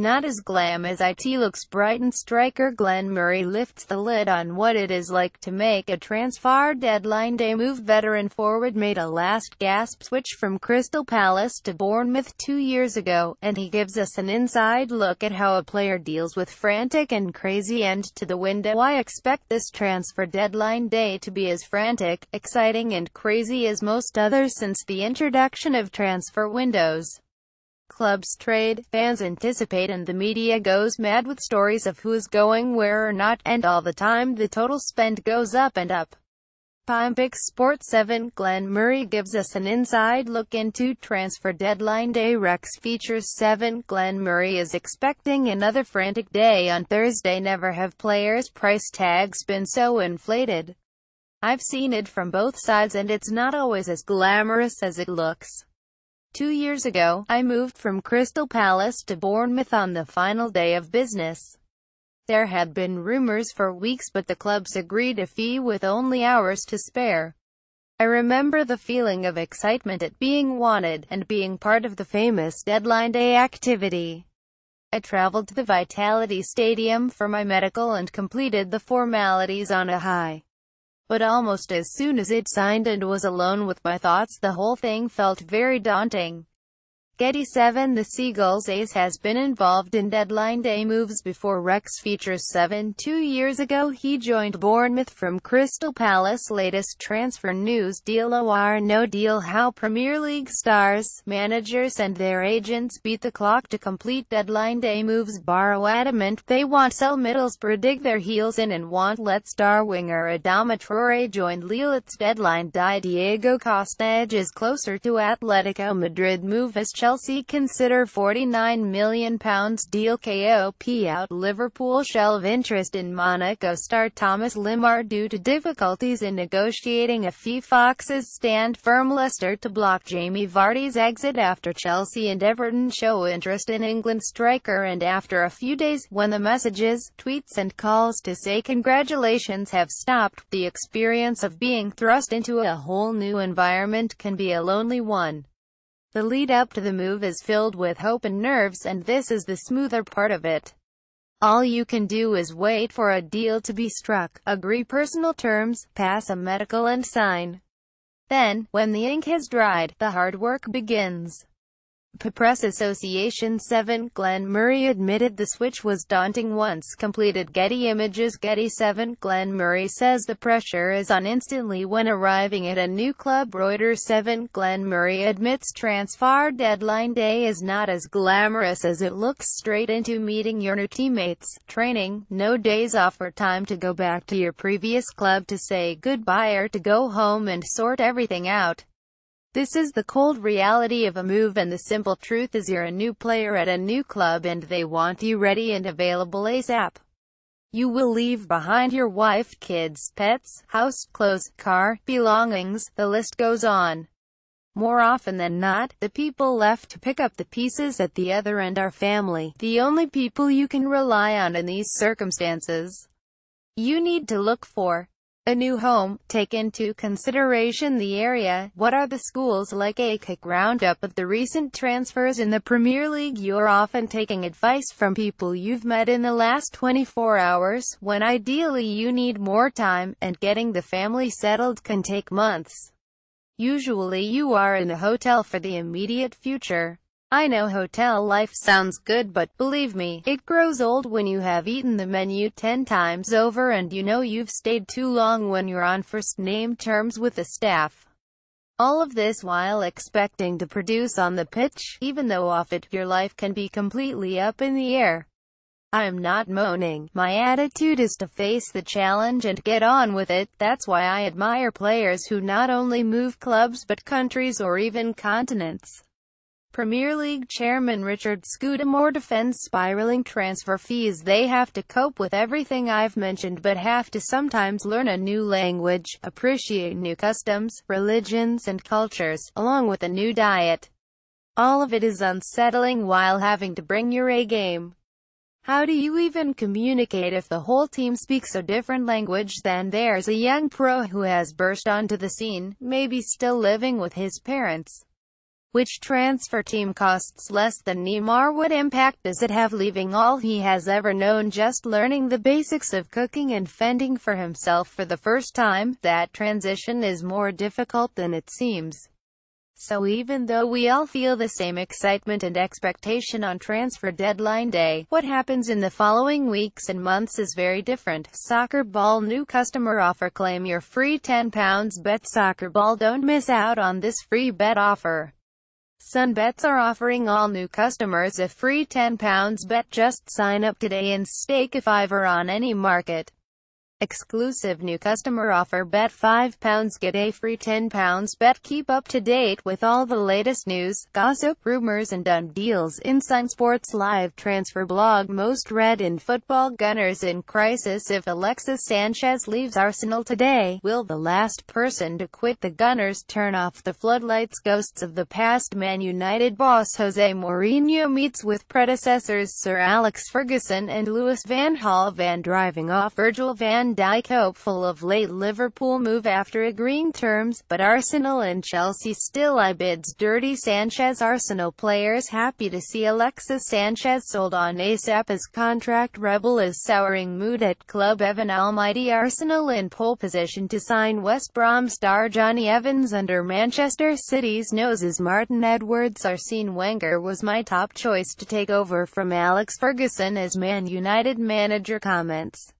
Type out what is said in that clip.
Not as glam as IT looks Brighton striker Glenn Murray lifts the lid on what it is like to make a transfer deadline day move. Veteran forward made a last-gasp switch from Crystal Palace to Bournemouth two years ago, and he gives us an inside look at how a player deals with frantic and crazy end to the window. I expect this transfer deadline day to be as frantic, exciting and crazy as most others since the introduction of transfer windows clubs trade, fans anticipate and the media goes mad with stories of who's going where or not, and all the time the total spend goes up and up. Pimpic Sport 7 Glenn Murray gives us an inside look into transfer deadline day Rex features 7 Glenn Murray is expecting another frantic day on Thursday never have players price tags been so inflated. I've seen it from both sides and it's not always as glamorous as it looks. Two years ago, I moved from Crystal Palace to Bournemouth on the final day of business. There had been rumors for weeks but the clubs agreed a fee with only hours to spare. I remember the feeling of excitement at being wanted, and being part of the famous deadline day activity. I traveled to the Vitality Stadium for my medical and completed the formalities on a high. But almost as soon as it signed and was alone with my thoughts the whole thing felt very daunting. Getty7 The Seagulls ace has been involved in deadline day moves before Rex features 7 two years ago he joined Bournemouth from Crystal Palace latest transfer news deal or no deal how Premier League stars, managers and their agents beat the clock to complete deadline day moves Borrow adamant they want sell Middlesbrough dig their heels in and want let star winger Adama Traore join Lille's deadline die Diego Costa is closer to Atletico Madrid move as Chelsea Chelsea consider £49 million deal KOP out Liverpool shelve interest in Monaco star Thomas Limar due to difficulties in negotiating a fee Foxes stand firm Leicester to block Jamie Vardy's exit after Chelsea and Everton show interest in England striker and after a few days, when the messages, tweets and calls to say congratulations have stopped, the experience of being thrust into a whole new environment can be a lonely one. The lead up to the move is filled with hope and nerves and this is the smoother part of it. All you can do is wait for a deal to be struck, agree personal terms, pass a medical and sign. Then, when the ink has dried, the hard work begins. Press Association 7 Glenn Murray admitted the switch was daunting once completed Getty Images Getty 7 Glenn Murray says the pressure is on instantly when arriving at a new club Reuters 7 Glenn Murray admits transfer deadline day is not as glamorous as it looks straight into meeting your new teammates, training, no days off or time to go back to your previous club to say goodbye or to go home and sort everything out. This is the cold reality of a move and the simple truth is you're a new player at a new club and they want you ready and available ASAP. You will leave behind your wife, kids, pets, house, clothes, car, belongings, the list goes on. More often than not, the people left to pick up the pieces at the other end are family, the only people you can rely on in these circumstances. You need to look for a new home, take into consideration the area, what are the schools like a quick roundup of the recent transfers in the Premier League you're often taking advice from people you've met in the last 24 hours, when ideally you need more time, and getting the family settled can take months. Usually you are in a hotel for the immediate future. I know hotel life sounds good but, believe me, it grows old when you have eaten the menu ten times over and you know you've stayed too long when you're on first name terms with the staff. All of this while expecting to produce on the pitch, even though off it, your life can be completely up in the air. I'm not moaning, my attitude is to face the challenge and get on with it, that's why I admire players who not only move clubs but countries or even continents. Premier League chairman Richard Scudamore defends spiraling transfer fees they have to cope with everything I've mentioned but have to sometimes learn a new language, appreciate new customs, religions and cultures, along with a new diet. All of it is unsettling while having to bring your A-game. How do you even communicate if the whole team speaks a different language than theirs? A young pro who has burst onto the scene, maybe still living with his parents which transfer team costs less than Neymar? What impact does it have leaving all he has ever known just learning the basics of cooking and fending for himself for the first time? That transition is more difficult than it seems. So even though we all feel the same excitement and expectation on transfer deadline day, what happens in the following weeks and months is very different. Soccer Ball new customer offer claim your free £10 bet Soccer Ball don't miss out on this free bet offer. Sunbets are offering all new customers a free £10 bet just sign up today and stake a fiver on any market. Exclusive new customer offer bet £5 get a free £10 bet keep up to date with all the latest news, gossip, rumors and done deals in Sun Sports Live transfer blog most read in football Gunners in crisis if Alexis Sanchez leaves Arsenal today, will the last person to quit the Gunners turn off the floodlights ghosts of the past Man United boss Jose Mourinho meets with predecessors Sir Alex Ferguson and Louis van Hal van driving off Virgil van Van Dijk hopeful of late Liverpool move after agreeing terms, but Arsenal and Chelsea still I bids dirty Sanchez Arsenal players happy to see Alexis Sanchez sold on ASAP as contract rebel is souring mood at club Evan Almighty Arsenal in pole position to sign West Brom star Johnny Evans under Manchester City's noses Martin Edwards Arsene Wenger was my top choice to take over from Alex Ferguson as Man United manager comments.